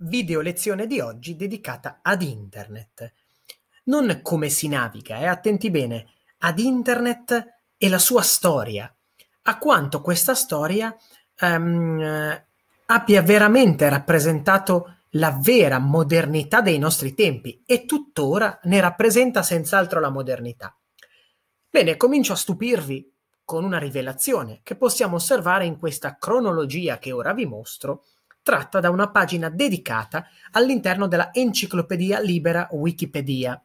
video lezione di oggi dedicata ad internet. Non come si naviga, e eh? attenti bene, ad internet e la sua storia, a quanto questa storia um, abbia veramente rappresentato la vera modernità dei nostri tempi e tuttora ne rappresenta senz'altro la modernità. Bene, comincio a stupirvi con una rivelazione che possiamo osservare in questa cronologia che ora vi mostro tratta da una pagina dedicata all'interno della enciclopedia libera Wikipedia.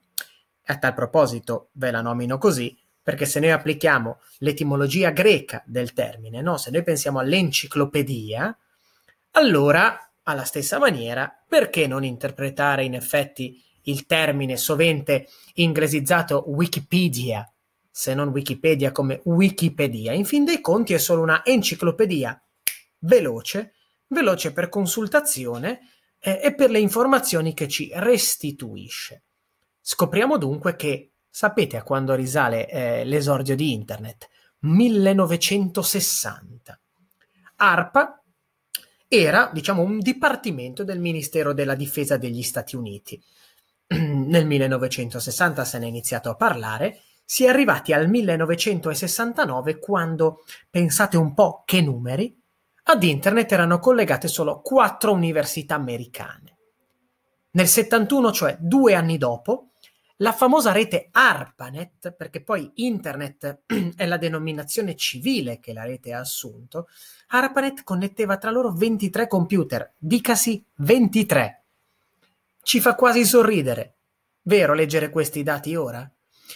A tal proposito ve la nomino così perché se noi applichiamo l'etimologia greca del termine, no? se noi pensiamo all'enciclopedia, allora alla stessa maniera perché non interpretare in effetti il termine sovente inglesizzato Wikipedia, se non Wikipedia come Wikipedia? In fin dei conti è solo una enciclopedia veloce veloce per consultazione eh, e per le informazioni che ci restituisce. Scopriamo dunque che, sapete a quando risale eh, l'esordio di Internet? 1960. ARPA era, diciamo, un dipartimento del Ministero della Difesa degli Stati Uniti. Nel 1960 se ne è iniziato a parlare, si è arrivati al 1969 quando, pensate un po' che numeri, ad internet erano collegate solo quattro università americane. Nel 71, cioè due anni dopo, la famosa rete ARPANET, perché poi internet è la denominazione civile che la rete ha assunto, ARPANET connetteva tra loro 23 computer, dicasi 23. Ci fa quasi sorridere, vero, leggere questi dati ora?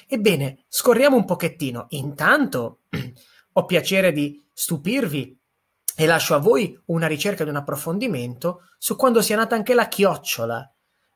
Ebbene, scorriamo un pochettino. Intanto ho piacere di stupirvi e lascio a voi una ricerca ed un approfondimento su quando sia nata anche la chiocciola,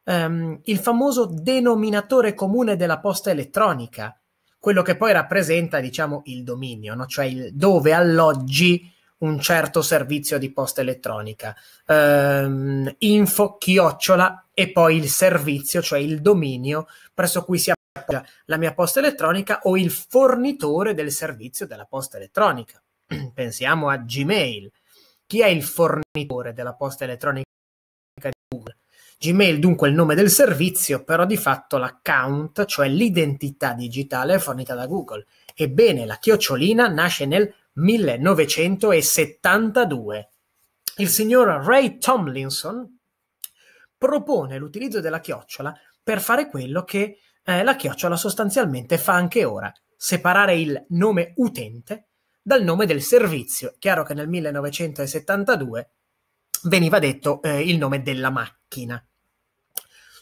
ehm, il famoso denominatore comune della posta elettronica, quello che poi rappresenta, diciamo, il dominio, no? cioè il dove alloggi un certo servizio di posta elettronica. Ehm, info, chiocciola e poi il servizio, cioè il dominio presso cui si appoggia la mia posta elettronica o il fornitore del servizio della posta elettronica. pensiamo a Gmail. Chi è il fornitore della posta elettronica di Google? Gmail dunque è il nome del servizio, però di fatto l'account, cioè l'identità digitale, è fornita da Google. Ebbene, la chiocciolina nasce nel 1972. Il signor Ray Tomlinson propone l'utilizzo della chiocciola per fare quello che eh, la chiocciola sostanzialmente fa anche ora, separare il nome utente dal nome del servizio. Chiaro che nel 1972 veniva detto eh, il nome della macchina.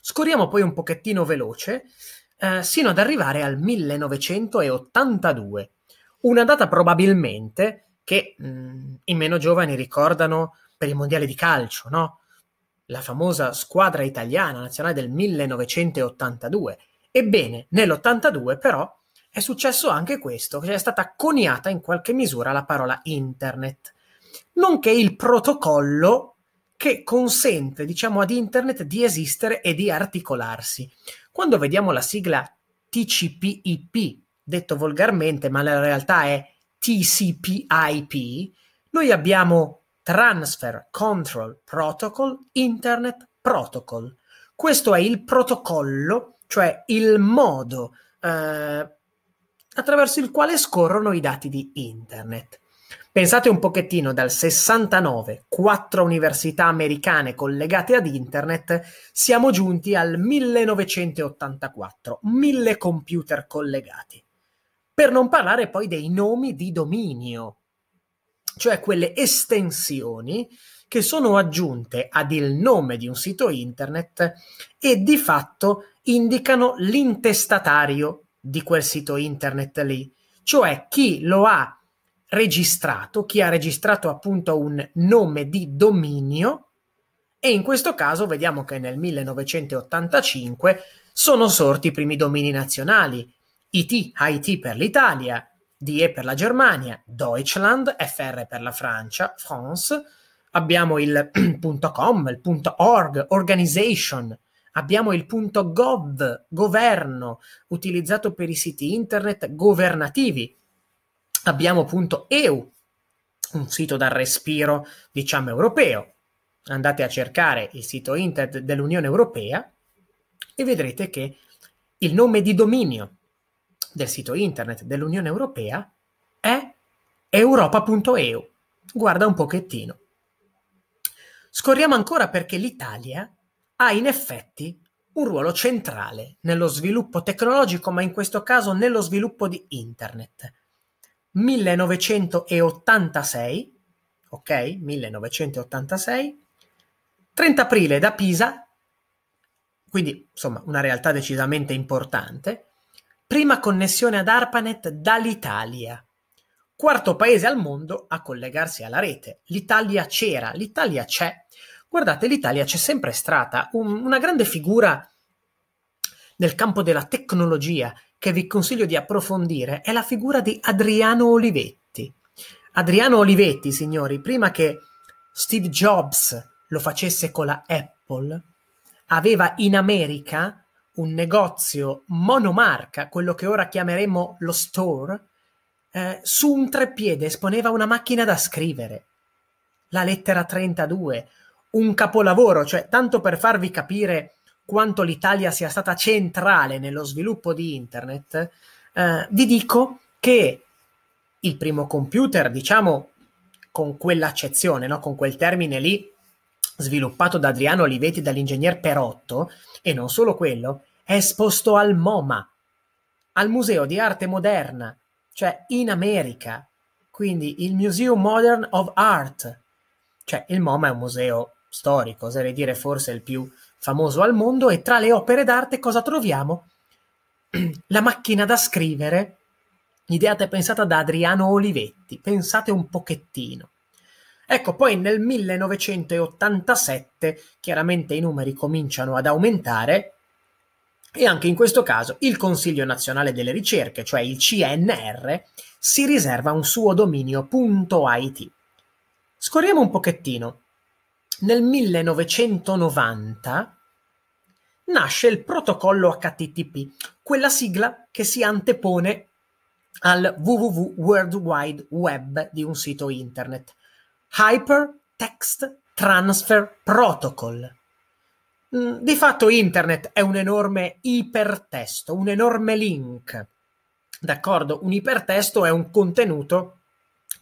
Scorriamo poi un pochettino veloce eh, sino ad arrivare al 1982, una data probabilmente che mh, mm, i meno giovani ricordano per il mondiale di calcio, no? La famosa squadra italiana nazionale del 1982. Ebbene, nell'82 però è successo anche questo, cioè è stata coniata in qualche misura la parola internet, nonché il protocollo che consente, diciamo, ad internet di esistere e di articolarsi. Quando vediamo la sigla TCP/IP, detto volgarmente, ma la realtà è TCP/IP, noi abbiamo Transfer Control Protocol, Internet Protocol. Questo è il protocollo, cioè il modo eh, attraverso il quale scorrono i dati di internet. Pensate un pochettino, dal 69, quattro università americane collegate ad internet, siamo giunti al 1984, mille computer collegati. Per non parlare poi dei nomi di dominio, cioè quelle estensioni che sono aggiunte ad il nome di un sito internet e di fatto indicano l'intestatario di quel sito internet lì, cioè chi lo ha registrato, chi ha registrato appunto un nome di dominio e in questo caso vediamo che nel 1985 sono sorti i primi domini nazionali, IT, IT per l'Italia, DE per la Germania, Deutschland, FR per la Francia, France, abbiamo il .com, il .org, organization, Abbiamo il punto gov, governo, utilizzato per i siti internet governativi. Abbiamo punto EU, un sito dal respiro, diciamo, europeo. Andate a cercare il sito internet dell'Unione Europea e vedrete che il nome di dominio del sito internet dell'Unione Europea è europa.eu. Guarda un pochettino. Scorriamo ancora perché l'Italia ha in effetti un ruolo centrale nello sviluppo tecnologico, ma in questo caso nello sviluppo di Internet. 1986, ok? 1986, 30 aprile da Pisa, quindi insomma una realtà decisamente importante, prima connessione ad ARPANET dall'Italia, quarto paese al mondo a collegarsi alla rete. L'Italia c'era, l'Italia c'è. Guardate, l'Italia c'è sempre stata un, una grande figura nel campo della tecnologia che vi consiglio di approfondire è la figura di Adriano Olivetti. Adriano Olivetti, signori, prima che Steve Jobs lo facesse con la Apple, aveva in America un negozio monomarca, quello che ora chiameremo lo store, eh, su un treppiede esponeva una macchina da scrivere, la lettera 32, un capolavoro, cioè tanto per farvi capire quanto l'Italia sia stata centrale nello sviluppo di internet, eh, vi dico che il primo computer, diciamo con quell'accezione, no? con quel termine lì, sviluppato da Adriano Olivetti e dall'ingegner Perotto, e non solo quello, è esposto al MoMA, al Museo di Arte Moderna, cioè in America, quindi il Museum Modern of Art. Cioè il MoMA è un museo storico, oserei dire forse il più famoso al mondo, e tra le opere d'arte cosa troviamo? La macchina da scrivere, ideata e pensata da Adriano Olivetti, pensate un pochettino. Ecco, poi nel 1987 chiaramente i numeri cominciano ad aumentare e anche in questo caso il Consiglio Nazionale delle Ricerche, cioè il CNR, si riserva un suo dominio.it. Scorriamo un pochettino nel 1990 nasce il protocollo HTTP, quella sigla che si antepone al www World Wide Web di un sito internet. Hypertext Transfer Protocol. Mm, di fatto internet è un enorme ipertesto, un enorme link. D'accordo? Un ipertesto è un contenuto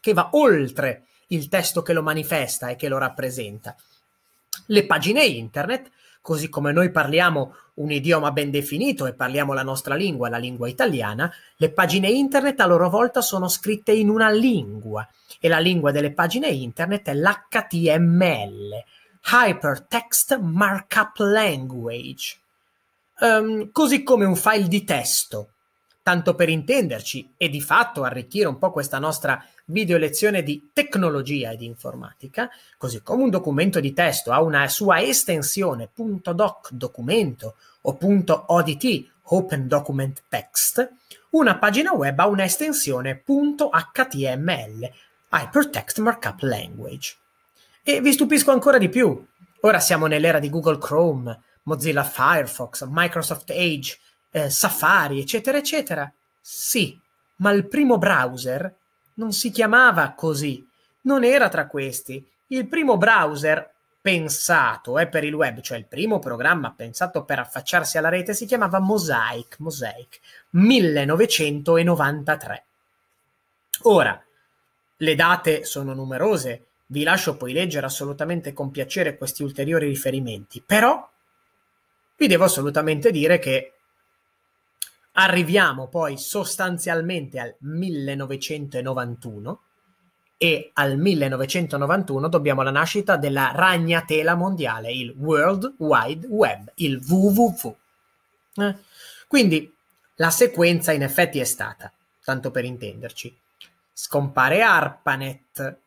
che va oltre il testo che lo manifesta e che lo rappresenta. Le pagine internet, così come noi parliamo un idioma ben definito e parliamo la nostra lingua, la lingua italiana, le pagine internet a loro volta sono scritte in una lingua e la lingua delle pagine internet è l'HTML, Hypertext Markup Language. Um, così come un file di testo tanto per intenderci, e di fatto arricchire un po' questa nostra video lezione di tecnologia e di informatica, così come un documento di testo ha una sua estensione .doc documento o .odt Open Document Text, una pagina web ha un'estensione .html Hypertext Markup Language. E vi stupisco ancora di più. Ora siamo nell'era di Google Chrome, Mozilla Firefox, Microsoft Edge, eh, Safari, eccetera, eccetera. Sì, ma il primo browser non si chiamava così, non era tra questi. Il primo browser pensato eh, per il web, cioè il primo programma pensato per affacciarsi alla rete, si chiamava Mosaic, Mosaic 1993. Ora, le date sono numerose, vi lascio poi leggere assolutamente con piacere questi ulteriori riferimenti, però vi devo assolutamente dire che Arriviamo poi sostanzialmente al 1991 e al 1991 dobbiamo la nascita della ragnatela mondiale, il World Wide Web, il WWW. Eh? Quindi la sequenza in effetti è stata, tanto per intenderci, scompare ARPANET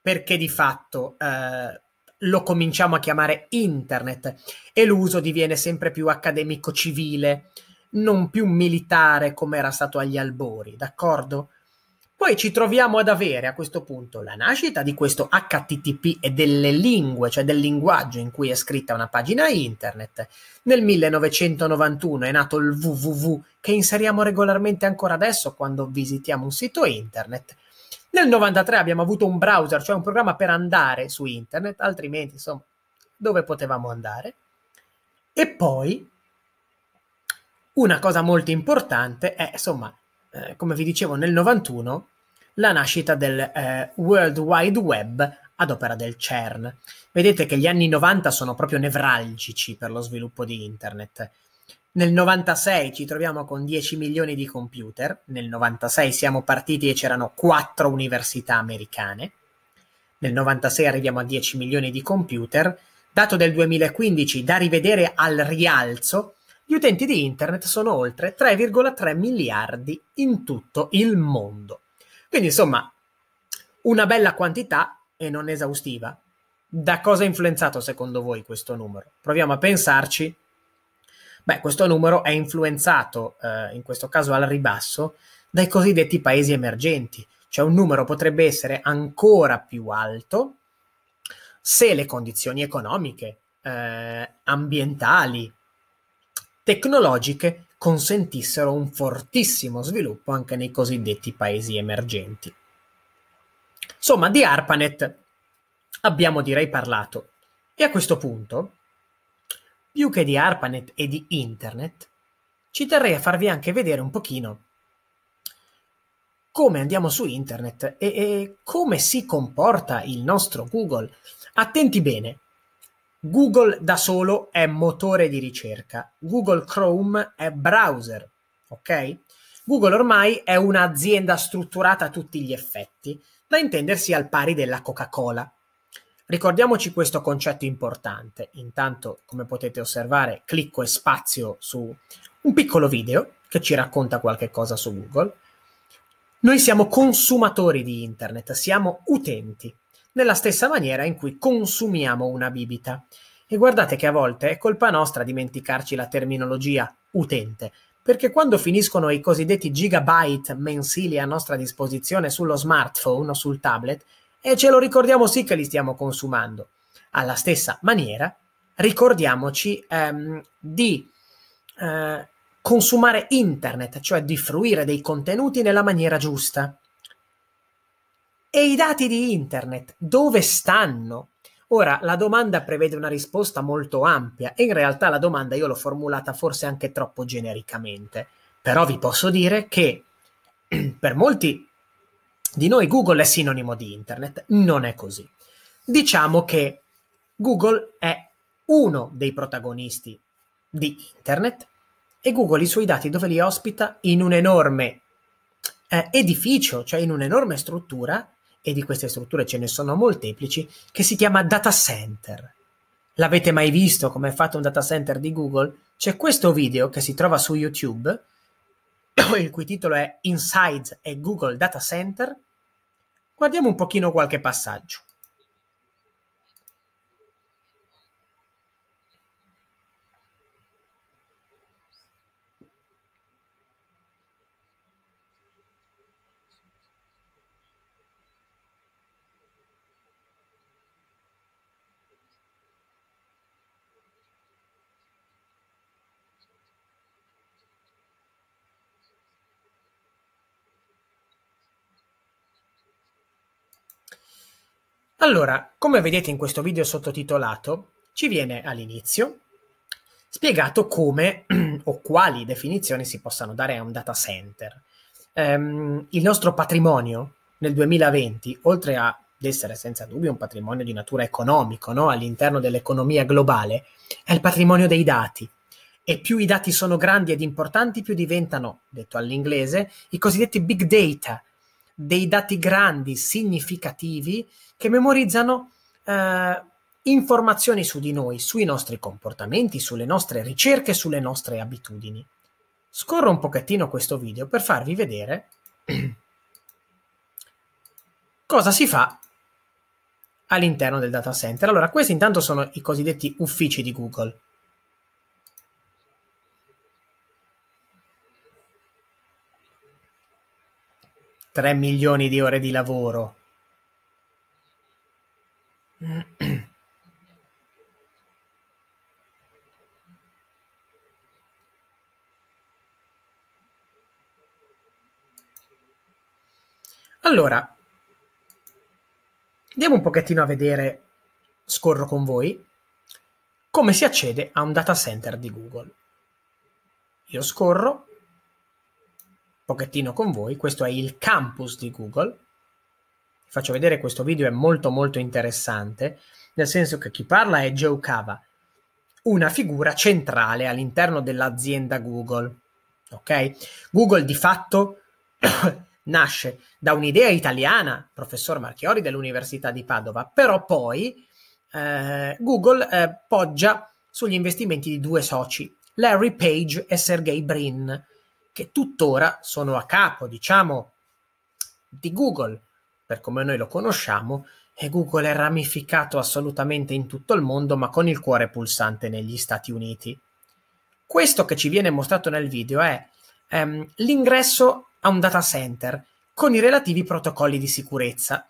perché di fatto eh, lo cominciamo a chiamare internet e l'uso diviene sempre più accademico civile non più militare come era stato agli albori, d'accordo? Poi ci troviamo ad avere a questo punto la nascita di questo HTTP e delle lingue, cioè del linguaggio in cui è scritta una pagina internet. Nel 1991 è nato il www che inseriamo regolarmente ancora adesso quando visitiamo un sito internet. Nel 93 abbiamo avuto un browser, cioè un programma per andare su internet, altrimenti insomma dove potevamo andare. E poi una cosa molto importante è, insomma, eh, come vi dicevo, nel 91 la nascita del eh, World Wide Web ad opera del CERN. Vedete che gli anni 90 sono proprio nevralgici per lo sviluppo di Internet. Nel 96 ci troviamo con 10 milioni di computer, nel 96 siamo partiti e c'erano 4 università americane, nel 96 arriviamo a 10 milioni di computer, dato del 2015 da rivedere al rialzo gli utenti di Internet sono oltre 3,3 miliardi in tutto il mondo. Quindi insomma, una bella quantità e non esaustiva. Da cosa è influenzato secondo voi questo numero? Proviamo a pensarci. Beh, questo numero è influenzato, eh, in questo caso al ribasso, dai cosiddetti paesi emergenti, cioè un numero potrebbe essere ancora più alto se le condizioni economiche, eh, ambientali, tecnologiche consentissero un fortissimo sviluppo anche nei cosiddetti paesi emergenti. Insomma, di ARPANET abbiamo direi parlato e a questo punto, più che di ARPANET e di Internet, ci terrei a farvi anche vedere un pochino come andiamo su Internet e, e come si comporta il nostro Google. Attenti bene, Google da solo è motore di ricerca, Google Chrome è browser, ok? Google ormai è un'azienda strutturata a tutti gli effetti, da intendersi al pari della Coca-Cola. Ricordiamoci questo concetto importante. Intanto, come potete osservare, clicco e spazio su un piccolo video che ci racconta qualche cosa su Google. Noi siamo consumatori di Internet, siamo utenti nella stessa maniera in cui consumiamo una bibita. E guardate che a volte è colpa nostra dimenticarci la terminologia utente, perché quando finiscono i cosiddetti gigabyte mensili a nostra disposizione sullo smartphone o sul tablet, e ce lo ricordiamo sì che li stiamo consumando. Alla stessa maniera, ricordiamoci ehm, di eh, consumare internet, cioè di fruire dei contenuti nella maniera giusta. E i dati di internet dove stanno? Ora, la domanda prevede una risposta molto ampia e in realtà la domanda io l'ho formulata forse anche troppo genericamente, però vi posso dire che per molti di noi Google è sinonimo di internet, non è così. Diciamo che Google è uno dei protagonisti di internet e Google i suoi dati dove li ospita in un enorme eh, edificio, cioè in un'enorme struttura e di queste strutture ce ne sono molteplici, che si chiama data center. L'avete mai visto come è fatto un data center di Google? C'è questo video che si trova su YouTube, il cui titolo è Inside a Google Data Center. Guardiamo un pochino qualche passaggio. Allora, come vedete in questo video sottotitolato, ci viene all'inizio spiegato come o quali definizioni si possano dare a un data center. Um, il nostro patrimonio nel 2020, oltre ad essere senza dubbio un patrimonio di natura economico no? all'interno dell'economia globale, è il patrimonio dei dati. E più i dati sono grandi ed importanti, più diventano, detto all'inglese, i cosiddetti big data, dei dati grandi, significativi, che memorizzano eh, informazioni su di noi, sui nostri comportamenti, sulle nostre ricerche, sulle nostre abitudini. Scorro un pochettino questo video per farvi vedere cosa si fa all'interno del data center. Allora, questi intanto sono i cosiddetti uffici di Google. 3 milioni di ore di lavoro. Allora, andiamo un pochettino a vedere, scorro con voi, come si accede a un data center di Google. Io scorro, pochettino con voi. Questo è il campus di Google. Vi faccio vedere questo video, è molto molto interessante, nel senso che chi parla è Joe Cava, una figura centrale all'interno dell'azienda Google. Ok? Google di fatto nasce da un'idea italiana, professor Marchiori dell'Università di Padova, però poi eh, Google eh, poggia sugli investimenti di due soci, Larry Page e Sergey Brin che tuttora sono a capo, diciamo, di Google, per come noi lo conosciamo, e Google è ramificato assolutamente in tutto il mondo, ma con il cuore pulsante negli Stati Uniti. Questo che ci viene mostrato nel video è ehm, l'ingresso a un data center con i relativi protocolli di sicurezza.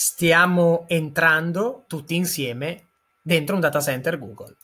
stiamo entrando tutti insieme dentro un data center Google.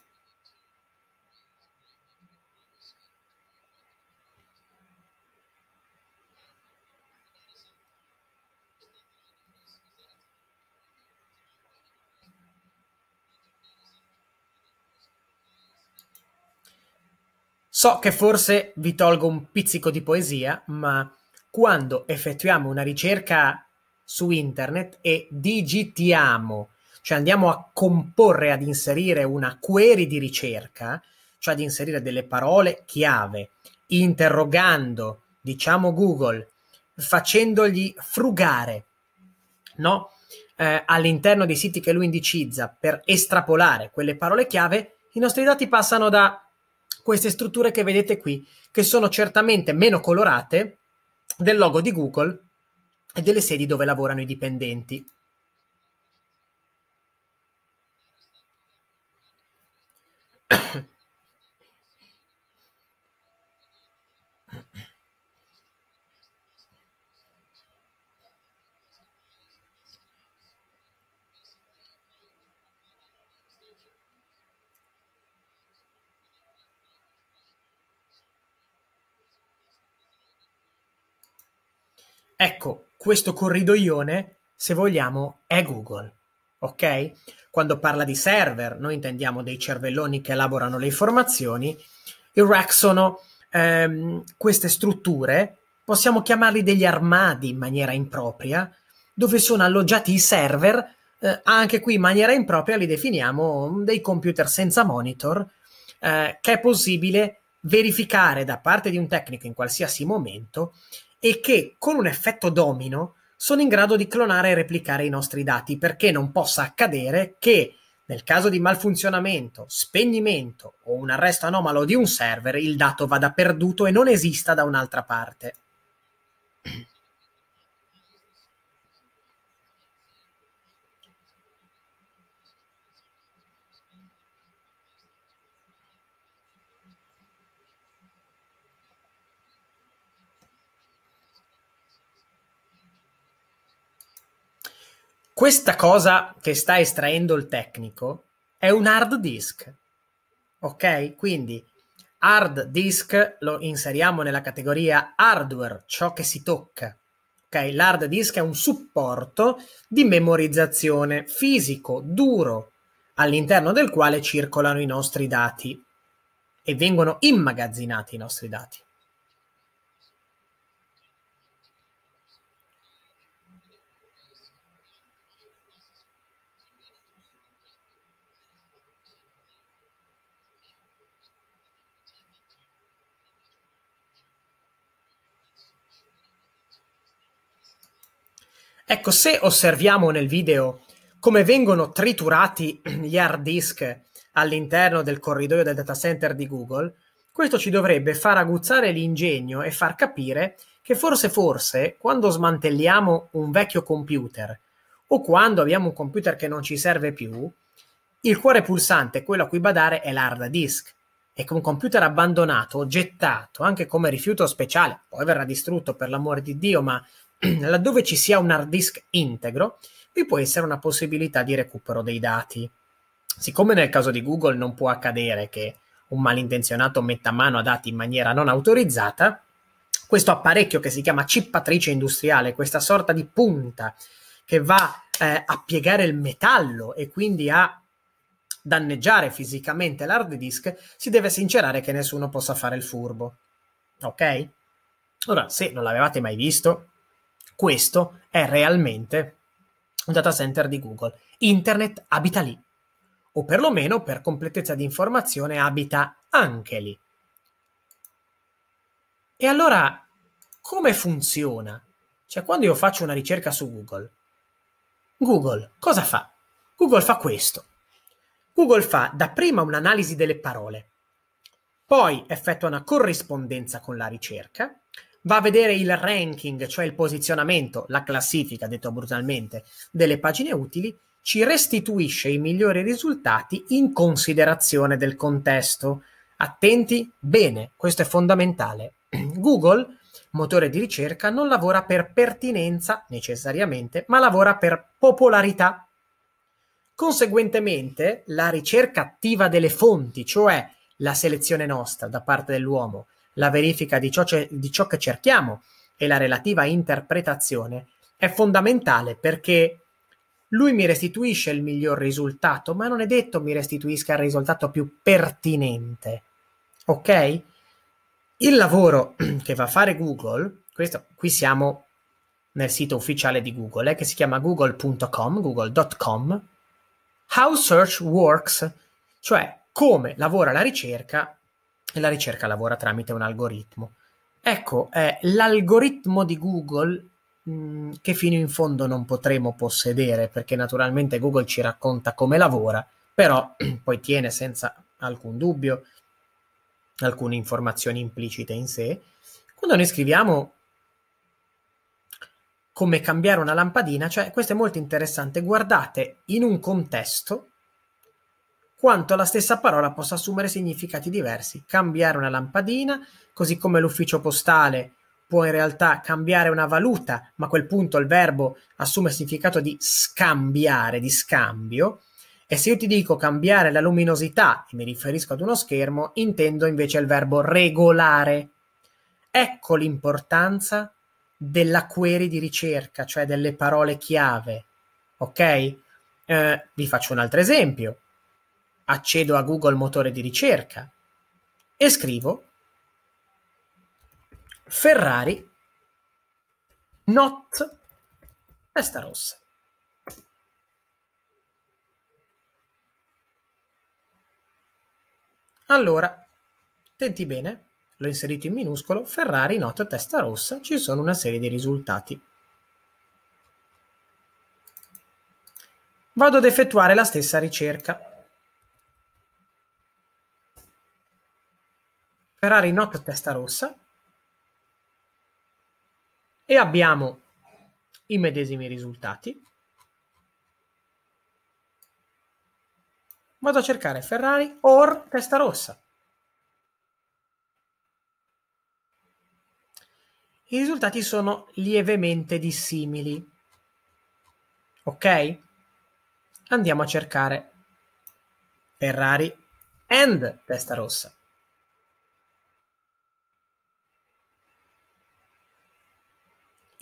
So che forse vi tolgo un pizzico di poesia, ma quando effettuiamo una ricerca su internet e digitiamo, cioè andiamo a comporre, ad inserire una query di ricerca, cioè ad inserire delle parole chiave, interrogando, diciamo Google, facendogli frugare, no? Eh, all'interno dei siti che lui indicizza per estrapolare quelle parole chiave, i nostri dati passano da queste strutture che vedete qui, che sono certamente meno colorate del logo di Google e delle sedi dove lavorano i dipendenti. questo corridoione, se vogliamo, è Google. Ok? Quando parla di server, noi intendiamo dei cervelloni che elaborano le informazioni. I rack sono ehm, queste strutture, possiamo chiamarli degli armadi in maniera impropria, dove sono alloggiati i server. Eh, anche qui in maniera impropria li definiamo dei computer senza monitor, eh, che è possibile verificare da parte di un tecnico in qualsiasi momento e che con un effetto domino sono in grado di clonare e replicare i nostri dati perché non possa accadere che nel caso di malfunzionamento, spegnimento o un arresto anomalo di un server il dato vada perduto e non esista da un'altra parte. questa cosa che sta estraendo il tecnico è un hard disk. Ok? Quindi hard disk lo inseriamo nella categoria hardware, ciò che si tocca. Ok? L'hard disk è un supporto di memorizzazione fisico, duro, all'interno del quale circolano i nostri dati e vengono immagazzinati i nostri dati. Ecco, se osserviamo nel video come vengono triturati gli hard disk all'interno del corridoio del data center di Google, questo ci dovrebbe far aguzzare l'ingegno e far capire che forse forse quando smantelliamo un vecchio computer o quando abbiamo un computer che non ci serve più, il cuore pulsante, quello a cui badare, è l'hard disk. E che un computer abbandonato, gettato, anche come rifiuto speciale, poi verrà distrutto per l'amor di Dio, ma laddove ci sia un hard disk integro, vi può essere una possibilità di recupero dei dati. Siccome nel caso di Google non può accadere che un malintenzionato metta mano a dati in maniera non autorizzata, questo apparecchio che si chiama cippatrice industriale, questa sorta di punta che va eh, a piegare il metallo e quindi a danneggiare fisicamente l'hard disk, si deve sincerare che nessuno possa fare il furbo. Ok? Ora, se non l'avevate mai visto, questo è realmente un data center di Google. Internet abita lì, o perlomeno per completezza di informazione abita anche lì. E allora come funziona? Cioè quando io faccio una ricerca su Google, Google cosa fa? Google fa questo. Google fa dapprima un'analisi delle parole, poi effettua una corrispondenza con la ricerca va a vedere il ranking, cioè il posizionamento, la classifica, detto brutalmente, delle pagine utili, ci restituisce i migliori risultati in considerazione del contesto. Attenti bene, questo è fondamentale. Google, motore di ricerca, non lavora per pertinenza necessariamente, ma lavora per popolarità. Conseguentemente, la ricerca attiva delle fonti, cioè la selezione nostra da parte dell'uomo, la verifica di ciò, ce- di ciò che cerchiamo e la relativa interpretazione è fondamentale perché lui mi restituisce il miglior risultato, ma non è detto mi restituisca il risultato più pertinente. Ok? Il lavoro che va a fare Google, questo qui siamo nel sito ufficiale di Google, eh, che si chiama google.com, google.com, How Search Works, cioè come lavora la ricerca e la ricerca lavora tramite un algoritmo. Ecco, è l'algoritmo di Google mh, mm, che fino in fondo non potremo possedere perché naturalmente Google ci racconta come lavora, però poi tiene senza alcun dubbio alcune informazioni implicite in sé. Quando noi scriviamo come cambiare una lampadina, cioè questo è molto interessante, guardate in un contesto quanto la stessa parola possa assumere significati diversi. Cambiare una lampadina, così come l'ufficio postale può in realtà cambiare una valuta, ma a quel punto il verbo assume il significato di scambiare, di scambio. E se io ti dico cambiare la luminosità e mi riferisco ad uno schermo, intendo invece il verbo regolare. Ecco l'importanza della query di ricerca, cioè delle parole chiave. Ok? Eh, vi faccio un altro esempio accedo a Google motore di ricerca e scrivo Ferrari not testa rossa. Allora, tenti bene, l'ho inserito in minuscolo, Ferrari not testa rossa, ci sono una serie di risultati. Vado ad effettuare la stessa ricerca. Ferrari Not testa rossa e abbiamo i medesimi risultati. Vado a cercare Ferrari or testa rossa. I risultati sono lievemente dissimili. Ok? Andiamo a cercare Ferrari and testa rossa.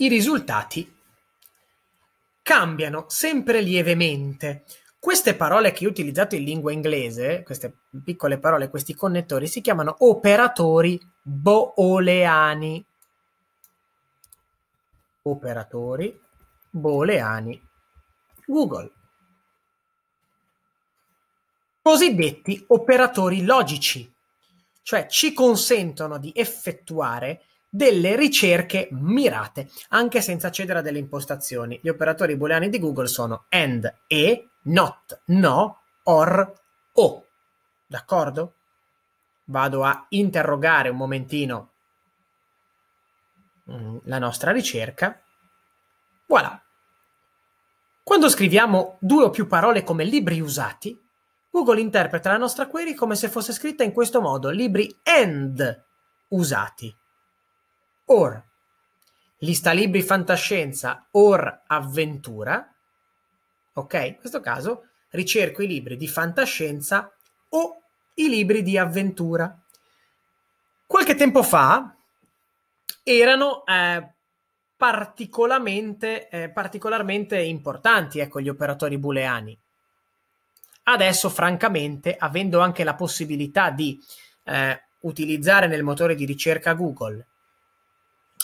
i risultati cambiano sempre lievemente. Queste parole che ho utilizzato in lingua inglese, queste piccole parole, questi connettori, si chiamano operatori booleani. Operatori booleani. Google. Cosiddetti operatori logici, cioè ci consentono di effettuare delle ricerche mirate, anche senza accedere a delle impostazioni. Gli operatori booleani di Google sono AND, E, NOT, NO, OR, O. D'accordo? Vado a interrogare un momentino mm, la nostra ricerca. Voilà. Quando scriviamo due o più parole come libri usati, Google interpreta la nostra query come se fosse scritta in questo modo, libri AND usati or lista libri fantascienza or avventura, ok? In questo caso ricerco i libri di fantascienza o i libri di avventura. Qualche tempo fa erano eh, particolarmente, eh, particolarmente importanti ecco, gli operatori booleani. Adesso, francamente, avendo anche la possibilità di eh, utilizzare nel motore di ricerca Google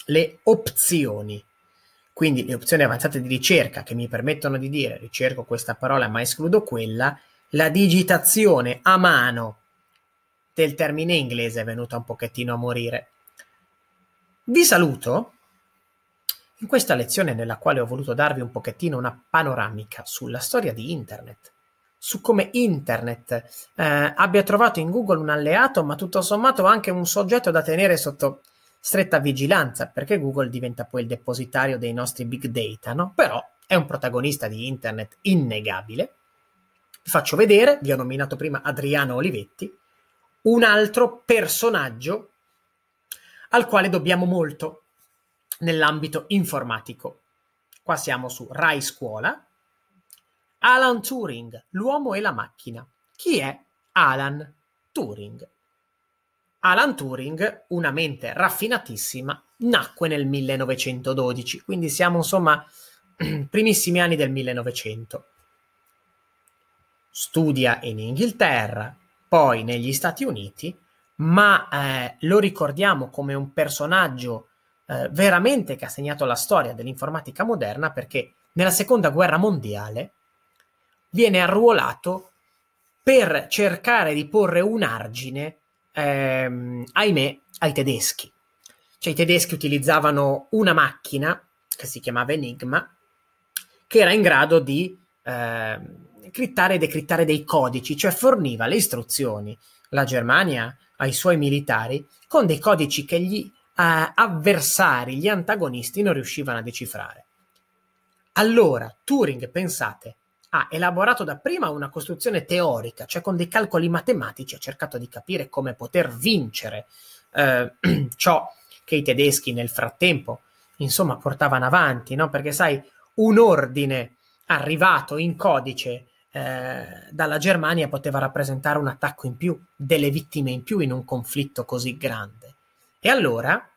le opzioni. Quindi le opzioni avanzate di ricerca che mi permettono di dire ricerco questa parola ma escludo quella, la digitazione a mano del termine inglese è venuta un pochettino a morire. Vi saluto in questa lezione nella quale ho voluto darvi un pochettino una panoramica sulla storia di Internet, su come Internet eh, abbia trovato in Google un alleato, ma tutto sommato anche un soggetto da tenere sotto stretta vigilanza, perché Google diventa poi il depositario dei nostri big data, no? Però è un protagonista di internet innegabile. Vi faccio vedere, vi ho nominato prima Adriano Olivetti, un altro personaggio al quale dobbiamo molto nell'ambito informatico. Qua siamo su Rai Scuola. Alan Turing, l'uomo e la macchina. Chi è Alan Turing? Alan Turing, una mente raffinatissima, nacque nel 1912, quindi siamo insomma primissimi anni del 1900. Studia in Inghilterra, poi negli Stati Uniti, ma eh, lo ricordiamo come un personaggio eh, veramente che ha segnato la storia dell'informatica moderna perché nella seconda guerra mondiale viene arruolato per cercare di porre un argine ehm, ahimè, ai tedeschi. Cioè i tedeschi utilizzavano una macchina che si chiamava Enigma, che era in grado di eh, crittare e decrittare dei codici, cioè forniva le istruzioni la Germania ai suoi militari con dei codici che gli eh, avversari, gli antagonisti non riuscivano a decifrare. Allora, Turing, pensate, ha elaborato dapprima una costruzione teorica, cioè con dei calcoli matematici ha cercato di capire come poter vincere eh, ciò che i tedeschi nel frattempo, insomma, portavano avanti, no? Perché sai, un ordine arrivato in codice eh, dalla Germania poteva rappresentare un attacco in più, delle vittime in più in un conflitto così grande. E allora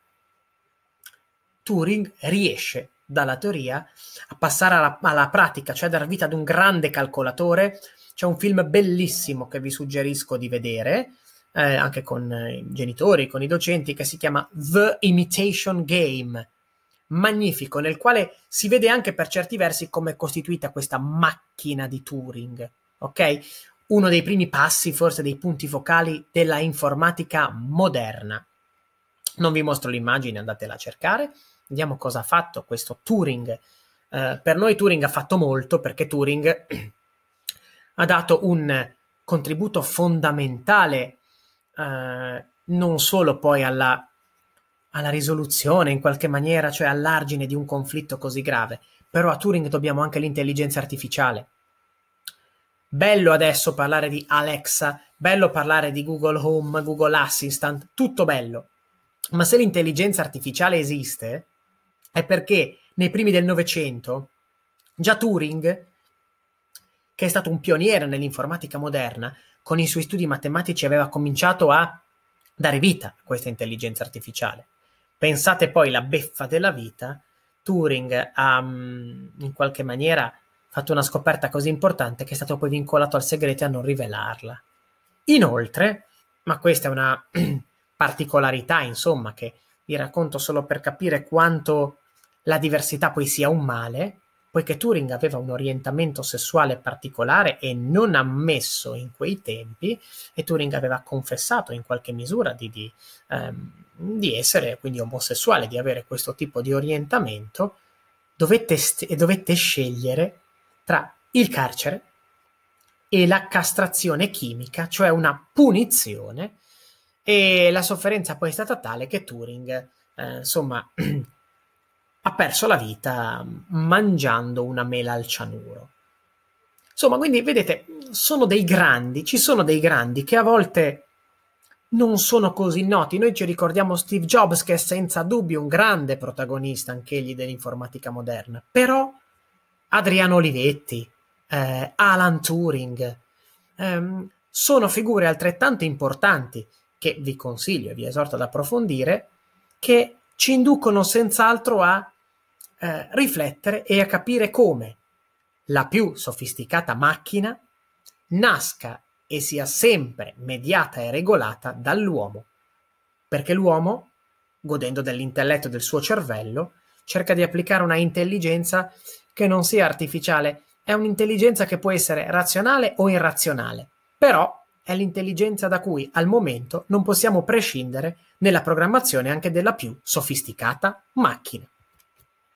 Turing riesce dalla teoria a passare alla, alla pratica, cioè dar vita ad un grande calcolatore. C'è un film bellissimo che vi suggerisco di vedere, eh, anche con eh, i genitori, con i docenti, che si chiama The Imitation Game. Magnifico, nel quale si vede anche per certi versi come è costituita questa macchina di Turing. Ok? Uno dei primi passi, forse dei punti focali della informatica moderna. Non vi mostro l'immagine, andatela a cercare. Vediamo cosa ha fatto questo Turing. Eh, per noi Turing ha fatto molto perché Turing ha dato un contributo fondamentale eh, non solo poi alla, alla risoluzione in qualche maniera, cioè all'argine di un conflitto così grave, però a Turing dobbiamo anche l'intelligenza artificiale. Bello adesso parlare di Alexa, bello parlare di Google Home, Google Assistant, tutto bello. Ma se l'intelligenza artificiale esiste, è perché nei primi del Novecento già Turing, che è stato un pioniere nell'informatica moderna, con i suoi studi matematici aveva cominciato a dare vita a questa intelligenza artificiale. Pensate poi alla beffa della vita, Turing ha mm, in qualche maniera fatto una scoperta così importante che è stato poi vincolato al segreto a non rivelarla. Inoltre, ma questa è una particolarità, insomma, che vi racconto solo per capire quanto la diversità poi sia un male, poiché Turing aveva un orientamento sessuale particolare e non ammesso in quei tempi, e Turing aveva confessato in qualche misura di, di, ehm, di essere quindi omosessuale, di avere questo tipo di orientamento, dovette, st- dovette scegliere tra il carcere e la castrazione chimica, cioè una punizione, e la sofferenza poi è stata tale che Turing, eh, insomma, ha perso la vita mangiando una mela al cianuro. Insomma, quindi vedete, sono dei grandi, ci sono dei grandi che a volte non sono così noti. Noi ci ricordiamo Steve Jobs che è senza dubbio un grande protagonista anch'egli dell'informatica moderna, però Adriano Olivetti, eh, Alan Turing, ehm, sono figure altrettanto importanti che vi consiglio e vi esorto ad approfondire, che ci inducono senz'altro a eh, riflettere e a capire come la più sofisticata macchina nasca e sia sempre mediata e regolata dall'uomo, perché l'uomo, godendo dell'intelletto del suo cervello, cerca di applicare una intelligenza che non sia artificiale, è un'intelligenza che può essere razionale o irrazionale, però è l'intelligenza da cui al momento non possiamo prescindere nella programmazione anche della più sofisticata macchina.